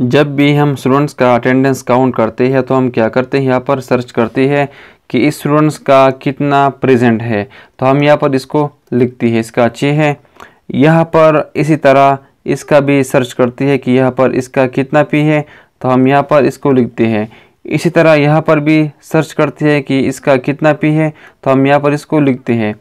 जब भी हम स्टूडेंट्स का अटेंडेंस काउंट करते हैं तो हम क्या करते हैं यहाँ पर सर्च करते हैं कि इस स्टूडेंट्स का कितना प्रेजेंट है तो हम यहाँ पर इसको लिखती है इसका अच्छे है यहाँ पर इसी तरह इसका भी सर्च करती है कि यहाँ पर इसका कितना पी है तो हम यहाँ पर इसको लिखते हैं इसी तरह यहाँ पर भी सर्च करती है कि इसका कितना पी है तो हम यहाँ पर इसको लिखते हैं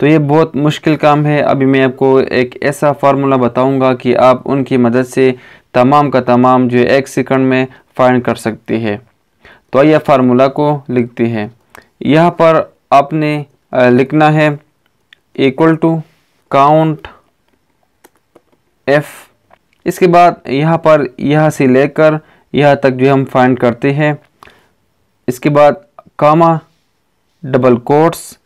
तो ये बहुत मुश्किल काम है अभी मैं आपको एक ऐसा फार्मूला बताऊंगा कि आप उनकी मदद से तमाम का तमाम जो एक सेकंड में फाइंड कर सकती है तो यह फार्मूला को लिखती है यहाँ पर आपने लिखना है इक्वल टू काउंट एफ इसके बाद यहाँ पर यहाँ से लेकर यहाँ तक जो हम फाइंड करते हैं इसके बाद कामा डबल कोट्स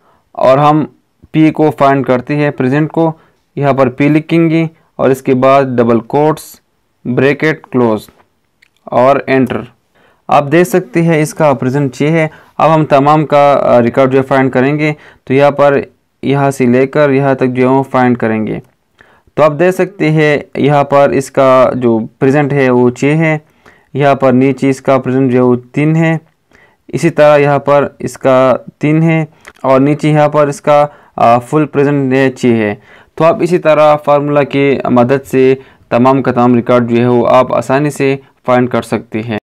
और हम पी को फाइंड करते हैं प्रेजेंट को यहाँ पर पी लिखेंगे और इसके बाद डबल कोट्स ब्रेकेट क्लोज और एंटर आप देख सकते हैं इसका ऑपरेशन छः है अब हम तमाम का रिकॉर्ड जो है फाइंड करेंगे तो यहाँ पर यहाँ से लेकर यहाँ तक जो है वो फाइंड करेंगे तो आप देख सकते हैं यहाँ पर इसका जो प्रेजेंट है वो छः है यहाँ पर नीचे इसका प्रेजेंट जो है वो तीन है इसी तरह यहाँ पर इसका तीन है और नीचे यहाँ पर इसका फुल प्रेजेंट है छः है तो आप इसी तरह फार्मूला की मदद से तमाम का तमाम रिकॉर्ड जो है वो आप आसानी से फाइंड कर सकते हैं